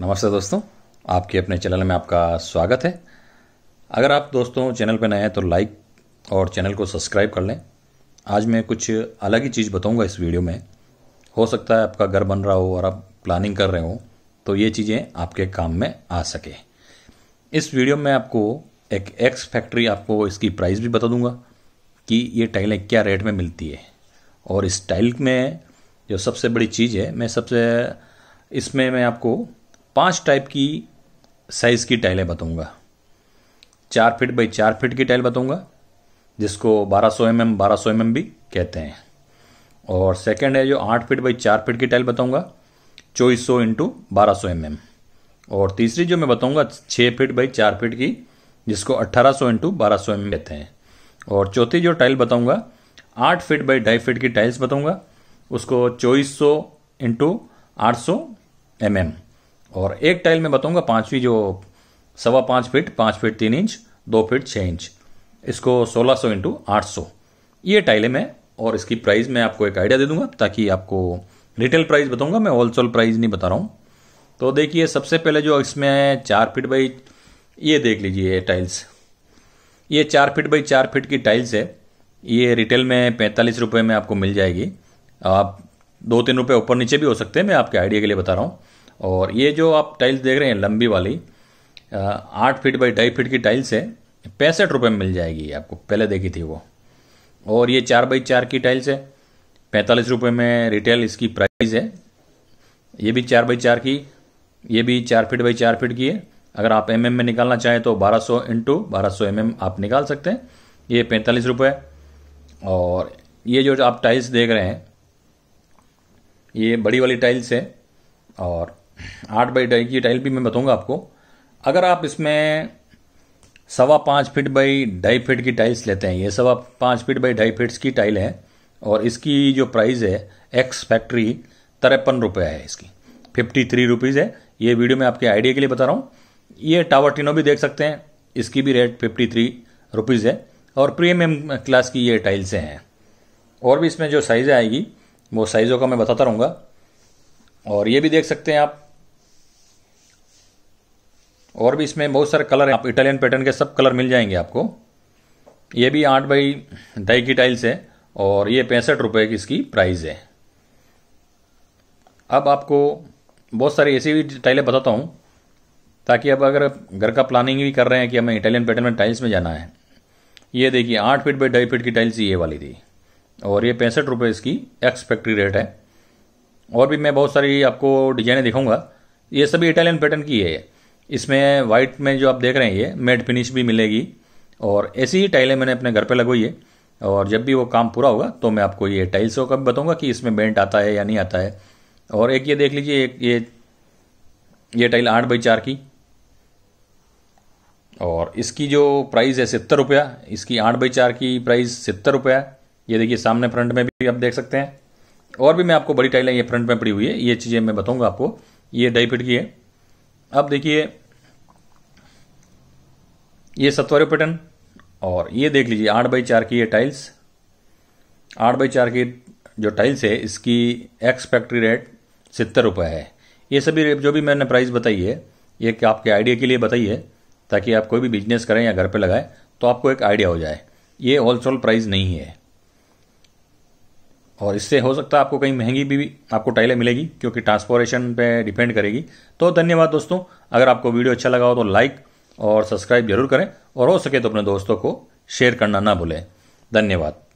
नमस्ते दोस्तों आपके अपने चैनल में आपका स्वागत है अगर आप दोस्तों चैनल पर नए हैं तो लाइक और चैनल को सब्सक्राइब कर लें आज मैं कुछ अलग ही चीज़ बताऊंगा इस वीडियो में हो सकता है आपका घर बन रहा हो और आप प्लानिंग कर रहे हो तो ये चीज़ें आपके काम में आ सके इस वीडियो में आपको एक एक्स फैक्ट्री आपको इसकी प्राइस भी बता दूंगा कि ये टाइलें क्या रेट में मिलती है और इस टाइल में जो सबसे बड़ी चीज़ है मैं सबसे इसमें मैं आपको पांच टाइप की साइज़ की टाइलें बताऊंगा चार फीट बाई चार फीट की टाइल बताऊंगा जिसको 1200 सौ एम एम बारह सौ एम एम भी कहते हैं और सेकंड है जो आठ फीट बाई चार फीट की टाइल बताऊंगा चौबीस सौ इंटू बारह सौ एम एम और तीसरी जो मैं बताऊंगा छः फीट बाई चार फीट की जिसको अट्ठारह सौ इंटू बारह सौ एम कहते हैं और चौथी जो टाइल बताऊंगा आठ फीट बाई ढाई फीट की टाइल्स बताऊंगा उसको चौबीस सौ इंटू आठ सौ एम एम और एक टाइल में बताऊंगा पांचवी जो सवा पाँच फीट पाँच फीट तीन इंच दो फीट छः इंच इसको सोलह सौ इंटू आठ ये टाइलें मैं और इसकी प्राइस मैं आपको एक आइडिया दे दूंगा ताकि आपको रिटेल प्राइस बताऊंगा मैं होलसेल प्राइस नहीं बता रहा हूँ तो देखिए सबसे पहले जो इसमें चार फिट बाई ये देख लीजिए ये टाइल्स ये चार फिट बाई चार फिट की टाइल्स है ये रिटेल में पैंतालीस रुपये में आपको मिल जाएगी आप दो तीन रुपये ऊपर नीचे भी हो सकते हैं मैं आपके आइडिया के लिए बता रहा हूँ और ये जो आप टाइल्स देख रहे हैं लंबी वाली आठ फीट बाई ढाई फीट की टाइल्स है पैंसठ रुपये में मिल जाएगी आपको पहले देखी थी वो और ये चार बाई चार की टाइल्स है पैंतालीस रुपये में रिटेल इसकी प्राइस है ये भी चार बाई चार की ये भी चार फीट बाई चार फीट की है अगर आप एम में निकालना चाहें तो 1200 सौ इंटू बारह आप निकाल सकते हैं ये पैंतालीस रुपये और ये जो आप टाइल्स देख रहे हैं ये बड़ी वाली टाइल्स है और आठ बाई ढाई की टाइल भी मैं बताऊंगा आपको अगर आप इसमें सवा पाँच फिट बाई ढाई फिट की टाइल्स लेते हैं ये सवा पाँच फिट बाई ढाई फिट्स की टाइल है और इसकी जो प्राइस है एक्स फैक्ट्री तिरपन रुपये है इसकी फिफ्टी थ्री रुपीज़ है ये वीडियो मैं आपके आइडिया के लिए बता रहा हूँ ये टावर टीनो भी देख सकते हैं इसकी भी रेट फिफ्टी थ्री रुपीज़ है और प्रीमियम क्लास की ये टाइल्सें हैं और भी इसमें जो साइज़ें आएगी वो साइज़ों का मैं बताता रहूँगा और ये भी देख सकते हैं आप और भी इसमें बहुत सारे कलर हैं आप इटालियन पैटर्न के सब कलर मिल जाएंगे आपको ये भी आठ बाई ढाई की टाइल्स है और ये पैंसठ रुपये की इसकी प्राइस है अब आपको बहुत सारी ऐसी भी टाइलें बताता हूँ ताकि अब अगर घर का प्लानिंग भी कर रहे हैं कि हमें इटालियन पैटर्न में टाइल्स में जाना है ये देखिए आठ फीट बाई ढाई फीट की टाइल्स ये वाली थी और ये पैंसठ रुपये इसकी एक्स फैक्ट्री रेट है और भी मैं बहुत सारी आपको डिजाइनें दिखाऊंगा ये सभी इटालियन पैटर्न की है इसमें वाइट में जो आप देख रहे हैं ये मेड फिनिश भी मिलेगी और ऐसी ही टाइलें मैंने अपने घर पे लगवाई है और जब भी वो काम पूरा होगा तो मैं आपको ये टाइल्स को कब बताऊँगा कि इसमें बेंट आता है या नहीं आता है और एक ये देख लीजिए एक ये ये टाइल आठ बाई चार की और इसकी जो प्राइस है सत्तर रुपया इसकी आठ बाई चार की प्राइस सत्तर रुपया ये देखिए सामने फ्रंट में भी आप देख सकते हैं और भी मैं आपको बड़ी टाइलें ये फ्रंट में पड़ी हुई है ये चीज़ें मैं बताऊँगा आपको ये ढाई फिट की है अब देखिए ये सत्वर पैटर्न और ये देख लीजिए आठ बाई चार की ये टाइल्स आठ बाई चार की जो टाइल्स है इसकी एक्स फैक्ट्री रेट सत्तर रुपये है ये सभी रेट जो भी मैंने प्राइस बताई है ये कि आपके आइडिया के लिए बताई है ताकि आप कोई भी बिजनेस करें या घर पे लगाएं तो आपको एक आइडिया हो जाए ये होलसेल प्राइस नहीं है और इससे हो सकता है आपको कहीं महंगी भी आपको टाइलें मिलेगी क्योंकि ट्रांसपोर्टेशन पे डिपेंड करेगी तो धन्यवाद दोस्तों अगर आपको वीडियो अच्छा लगा हो तो लाइक और सब्सक्राइब जरूर करें और हो सके तो अपने दोस्तों को शेयर करना ना भूलें धन्यवाद